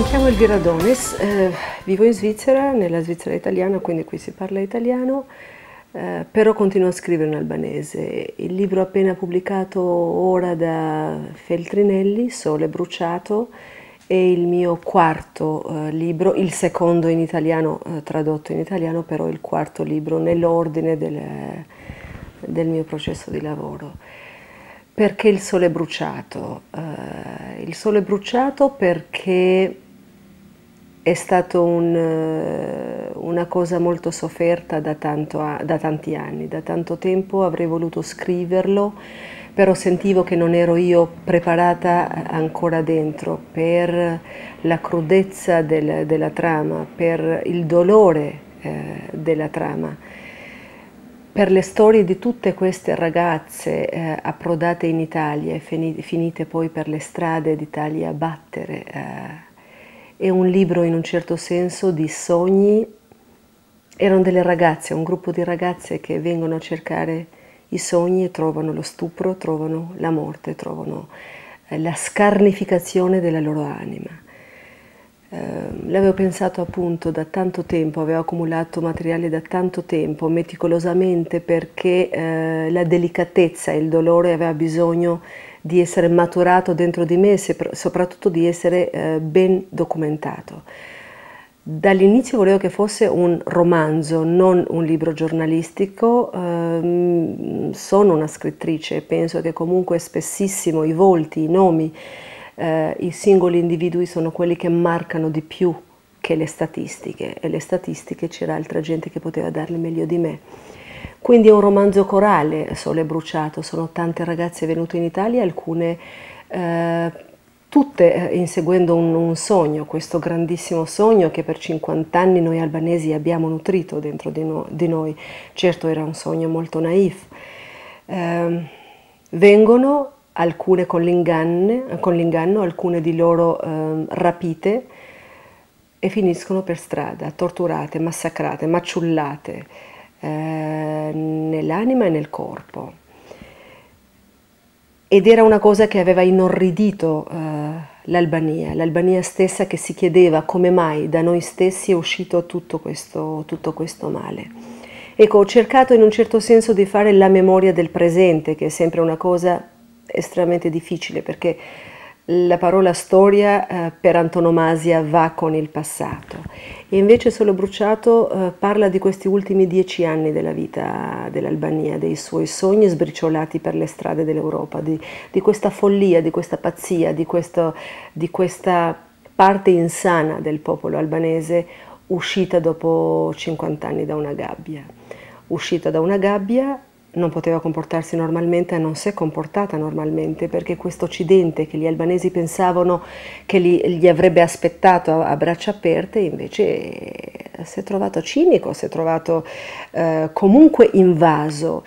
Mi chiamo Elvira Dones, eh, vivo in Svizzera, nella Svizzera italiana, quindi qui si parla italiano, eh, però continuo a scrivere in albanese. Il libro appena pubblicato ora da Feltrinelli, Sole bruciato, è il mio quarto eh, libro, il secondo in italiano, eh, tradotto in italiano, però il quarto libro nell'ordine del, del mio processo di lavoro. Perché il sole è bruciato? Uh, il sole è bruciato perché è stata un, eh, una cosa molto sofferta da, tanto, da, tanti anni, da tanto tempo avrei voluto scriverlo, però sentivo che non ero io preparata ancora dentro per la crudezza del, della trama, per il dolore eh, della trama, per le storie di tutte queste ragazze eh, approdate in Italia e finite poi per le strade d'Italia a battere. Eh, è un libro in un certo senso di sogni. Erano delle ragazze, un gruppo di ragazze che vengono a cercare i sogni e trovano lo stupro, trovano la morte, trovano eh, la scarnificazione della loro anima. Ehm, l'avevo pensato appunto da tanto tempo, avevo accumulato materiale da tanto tempo, meticolosamente perché eh, la delicatezza e il dolore aveva bisogno di di essere maturato dentro di me, e soprattutto di essere eh, ben documentato. Dall'inizio volevo che fosse un romanzo, non un libro giornalistico. Eh, sono una scrittrice penso che comunque spessissimo i volti, i nomi, eh, i singoli individui sono quelli che marcano di più che le statistiche e le statistiche c'era altra gente che poteva darle meglio di me. Quindi è un romanzo corale, Sole bruciato, sono tante ragazze venute in Italia, alcune eh, tutte eh, inseguendo un, un, sogno, questo grandissimo sogno che per 50 anni noi albanesi abbiamo nutrito dentro di, no, di noi. Certo era un sogno molto naif. Eh, vengono alcune con, con l'inganno, alcune di loro eh, rapite e finiscono per strada, torturate, massacrate, maciullate eh, nell'anima e nel corpo. Ed era una cosa che aveva inorridito eh, l'Albania, l'Albania stessa che si chiedeva come mai da noi stessi è uscito tutto questo, tutto questo male. Ecco, ho cercato in un certo senso di fare la memoria del presente, che è sempre una cosa estremamente difficile perché la parola storia eh, per antonomasia va con il passato e invece Solo Bruciato eh, parla di questi ultimi dieci anni della vita dell'Albania, dei suoi sogni sbriciolati per le strade dell'Europa, di, di, questa follia, di questa pazzia, di, questo, di questa parte insana del popolo albanese uscita dopo 50 anni da una gabbia uscita da una gabbia non poteva comportarsi normalmente e non si è comportata normalmente perché questo occidente che gli albanesi pensavano che li, gli avrebbe aspettato a, a, braccia aperte invece eh, si è trovato cinico, si è trovato eh, comunque invaso.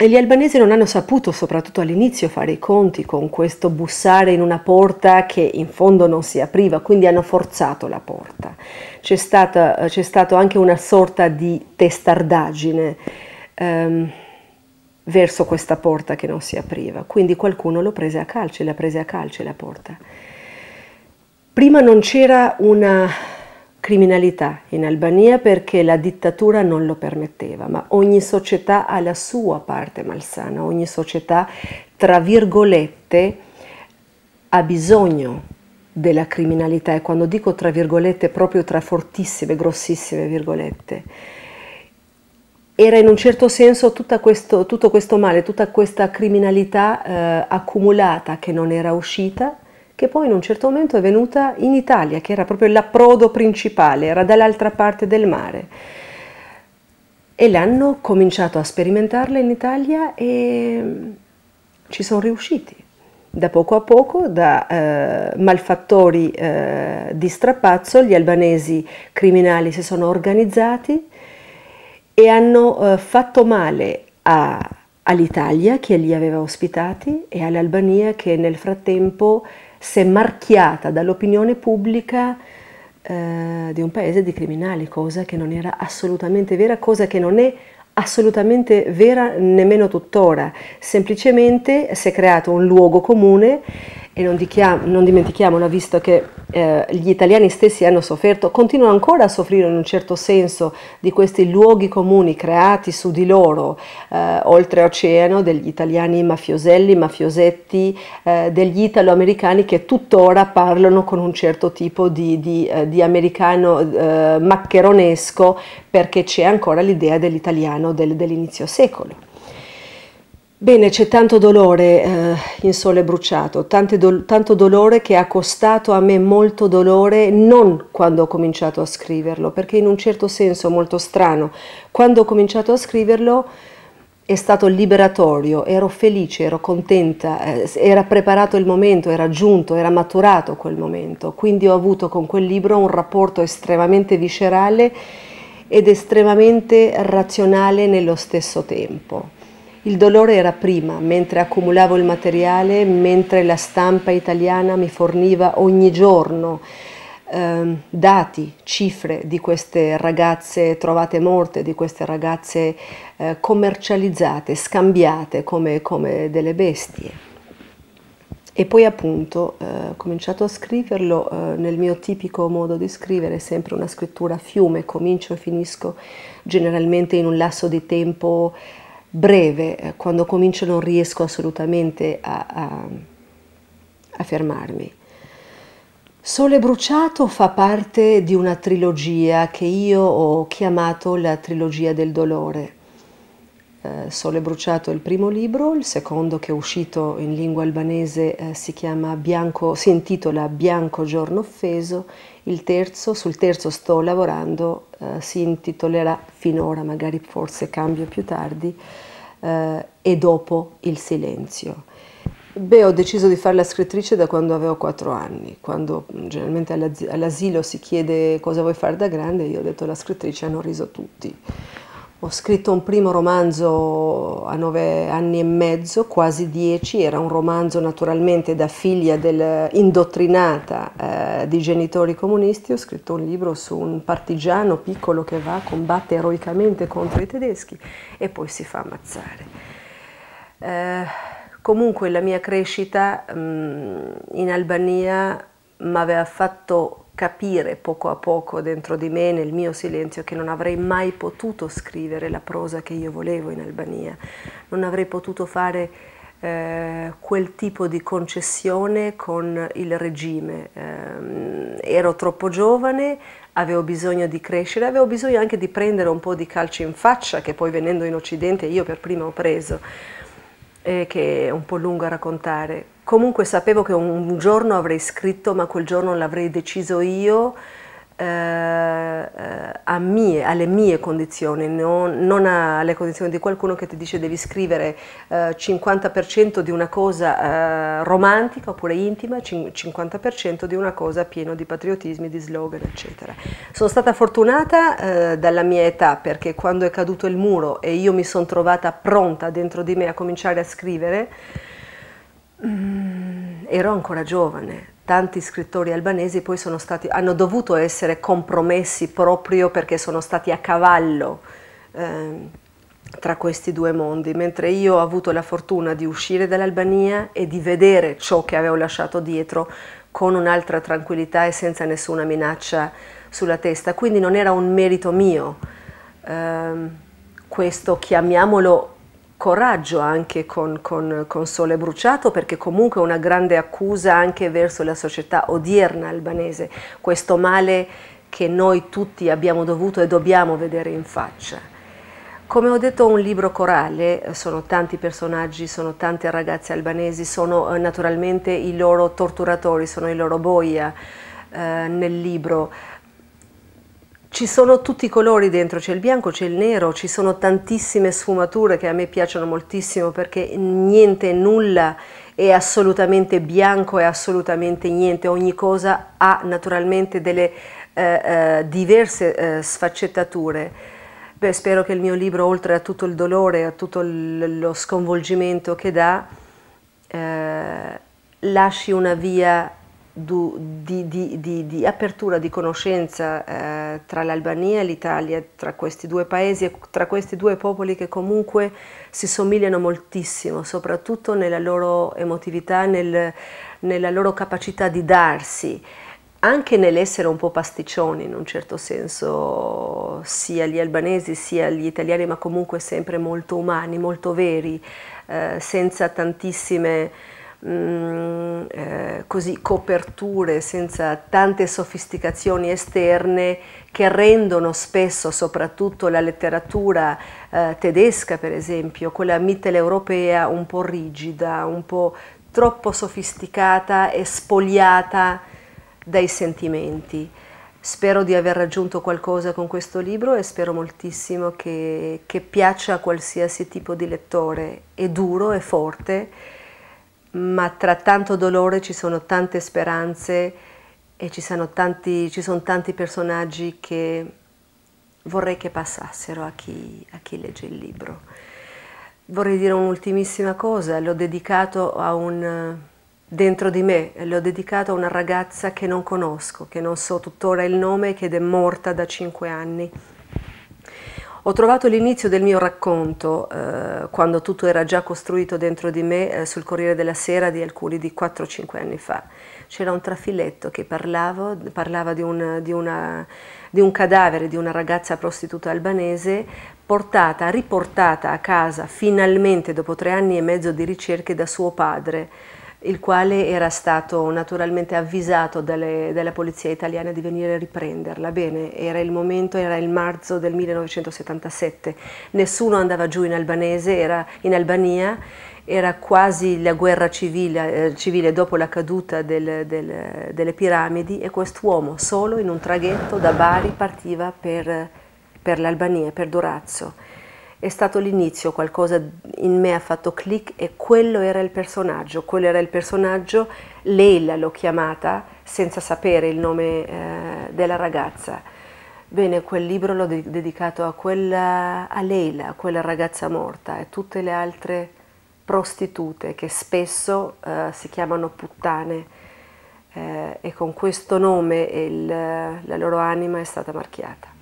E gli albanesi non hanno saputo, soprattutto all'inizio, fare i conti con questo bussare in una porta che in fondo non si apriva, quindi hanno forzato la porta. C'è stata, c'è stata anche una sorta di testardaggine ehm, verso questa porta che non si apriva. Quindi qualcuno lo prese a calci, la prese a calci la porta. Prima non c'era una criminalità in Albania perché la dittatura non lo permetteva, ma ogni società ha la sua parte malsana, ogni società, tra virgolette, ha bisogno della criminalità e quando dico tra virgolette proprio tra fortissime, grossissime virgolette era in un certo senso questo, tutto questo male, tutta questa criminalità eh, accumulata che non era uscita, che poi in un certo momento è venuta in Italia, che era proprio l'approdo principale, era dall'altra parte del mare. E l'hanno cominciato a sperimentarla in Italia e mm, ci sono riusciti. Da poco a poco, da eh, malfattori eh, di strapazzo, gli albanesi criminali si sono organizzati e hanno eh, fatto male a, all'Italia che li aveva ospitati e all'Albania che nel frattempo si è marchiata dall'opinione pubblica eh, di un paese di criminali, cosa che non era assolutamente vera, cosa che non è assolutamente vera nemmeno tuttora, semplicemente si è creato un luogo comune e non, dichiamo, non dimentichiamolo, visto che eh, gli italiani stessi hanno sofferto, continuano ancora a soffrire in un certo senso di questi luoghi comuni creati su di loro, eh, oltreoceano, degli italiani mafioselli, mafiosetti, eh, degli italo-americani che tuttora parlano con un certo tipo di, di, eh, di americano eh, maccheronesco perché c'è ancora l'idea dell'italiano italiano del, dell'inizio secolo. Bene, c'è tanto dolore eh, in sole bruciato, do, tanto dolore che ha costato a me molto dolore non quando ho cominciato a scriverlo, perché in un certo senso molto strano, quando ho cominciato a scriverlo è stato liberatorio, ero felice, ero contenta, eh, era preparato il momento, era giunto, era maturato quel momento, quindi ho avuto con quel libro un rapporto estremamente viscerale ed estremamente razionale nello stesso tempo. Il dolore era prima, mentre accumulavo il materiale, mentre la stampa italiana mi forniva ogni giorno eh, dati, cifre di queste ragazze trovate morte, di queste ragazze eh, commercializzate, scambiate come, come delle bestie. E poi appunto eh, ho cominciato a scriverlo eh, nel mio tipico modo di scrivere, sempre una scrittura a fiume, comincio e finisco generalmente in un lasso di tempo breve, eh, quando comincio non riesco assolutamente a, a, a fermarmi. Sole bruciato fa parte di una trilogia che io ho chiamato la trilogia del dolore eh, Sole Bruciato è il primo libro, il secondo che è uscito in lingua albanese eh, si, Bianco, si, intitola Bianco Giorno Offeso, il terzo, sul terzo sto lavorando, eh, si intitolerà finora, magari forse cambio più tardi, eh, e dopo il silenzio. Beh, ho deciso di fare la scrittrice da quando avevo 4 anni, quando mm, generalmente all'asilo si chiede cosa vuoi fare da grande, io ho detto la scrittrice, hanno riso tutti. Ho scritto un primo romanzo a nove anni e mezzo, quasi dieci, era un romanzo naturalmente da figlia del, indottrinata eh, di genitori comunisti, ho scritto un libro su un partigiano piccolo che va, combatte eroicamente contro i tedeschi e poi si fa ammazzare. Eh, comunque la mia crescita mh, mm, in Albania mi aveva fatto capire poco a poco dentro di me, nel mio silenzio, che non avrei mai potuto scrivere la prosa che io volevo in Albania, non avrei potuto fare eh, quel tipo di concessione con il regime. Eh, ero troppo giovane, avevo bisogno di crescere, avevo bisogno anche di prendere un po' di calci in faccia, che poi venendo in Occidente io per prima ho preso eh, che è un po' lungo a raccontare. Comunque sapevo che un giorno avrei scritto, ma quel giorno l'avrei deciso io eh, eh mie, alle mie condizioni, non, non, alle condizioni di qualcuno che ti dice devi scrivere eh, 50% di una cosa eh, romantica oppure intima, 50% di una cosa piena di patriottismi, di slogan, eccetera. Sono stata fortunata eh, dalla mia età perché quando è caduto il muro e io mi sono trovata pronta dentro di me a cominciare a scrivere, mm, ero ancora giovane. Tanti scrittori albanesi poi stati, hanno dovuto essere compromessi proprio perché sono stati a cavallo eh, tra questi due mondi, mentre io ho avuto la fortuna di uscire dall'Albania e di vedere ciò che avevo lasciato dietro con un'altra tranquillità e senza nessuna minaccia sulla testa. Quindi non era un merito mio. Eh, questo chiamiamolo coraggio anche con, con, con, Sole Bruciato perché comunque è una grande accusa anche verso la società odierna albanese, questo male che noi tutti abbiamo dovuto e dobbiamo vedere in faccia. Come ho detto, un libro corale, sono tanti personaggi, sono tante ragazze albanesi, sono eh, naturalmente i loro torturatori, sono i loro boia eh, nel libro. Ci sono tutti i colori dentro, c'è il bianco, c'è il nero, ci sono tantissime sfumature che a me piacciono moltissimo perché niente, nulla è assolutamente bianco, è assolutamente niente, ogni cosa ha naturalmente delle eh, eh, diverse eh, sfaccettature. Beh, spero che il mio libro, oltre a tutto il dolore, a tutto lo sconvolgimento che dà, eh, lasci una via di, di, di, di, apertura di conoscenza eh, tra l'Albania e l'Italia, tra questi due paesi e tra questi due popoli che comunque si somigliano moltissimo, soprattutto nella loro emotività, nel, nella loro capacità di darsi, anche nell'essere un po' pasticcioni in un certo senso, sia gli albanesi sia gli italiani, ma comunque sempre molto umani, molto veri, eh, senza tantissime mh, mm, eh, così, coperture senza tante sofisticazioni esterne che rendono spesso, soprattutto la letteratura eh, tedesca per esempio, quella mitteleuropea un po' rigida, un po' troppo sofisticata e spogliata dai sentimenti. Spero di aver raggiunto qualcosa con questo libro e spero moltissimo che, che piaccia a qualsiasi tipo di lettore. È duro, è forte ma tra tanto dolore ci sono tante speranze e ci sono tanti, ci sono tanti personaggi che vorrei che passassero a chi, a chi legge il libro. Vorrei dire un'ultimissima cosa, l'ho dedicato a un dentro di me, l'ho dedicato a una ragazza che non conosco, che non so tuttora il nome, ed è morta da cinque anni. Ho trovato l'inizio del mio racconto, eh, quando tutto era già costruito dentro di me, eh, sul Corriere della Sera di alcuni di 4-5 anni fa. C'era un trafiletto che parlavo, parlava di, un, di, una, di un cadavere di una ragazza prostituta albanese portata, riportata a casa finalmente dopo tre anni e mezzo di ricerche da suo padre il quale era stato naturalmente avvisato dalle, dalla polizia italiana di venire a riprenderla. Bene, era il momento, era il marzo del 1977, nessuno andava giù in albanese, era in Albania, era quasi la guerra civile, eh, civile dopo la caduta del, del, delle piramidi e quest'uomo solo in un traghetto da Bari partiva per, per l'Albania, per Durazzo è stato l'inizio, qualcosa in me ha fatto click e quello era il personaggio, quello era il personaggio, Leila l'ho chiamata senza sapere il nome eh, della ragazza. Bene, quel libro l'ho de dedicato a, quella, a Leila, a quella ragazza morta e tutte le altre prostitute che spesso eh, si chiamano puttane eh, e con questo nome il, la loro anima è stata marchiata.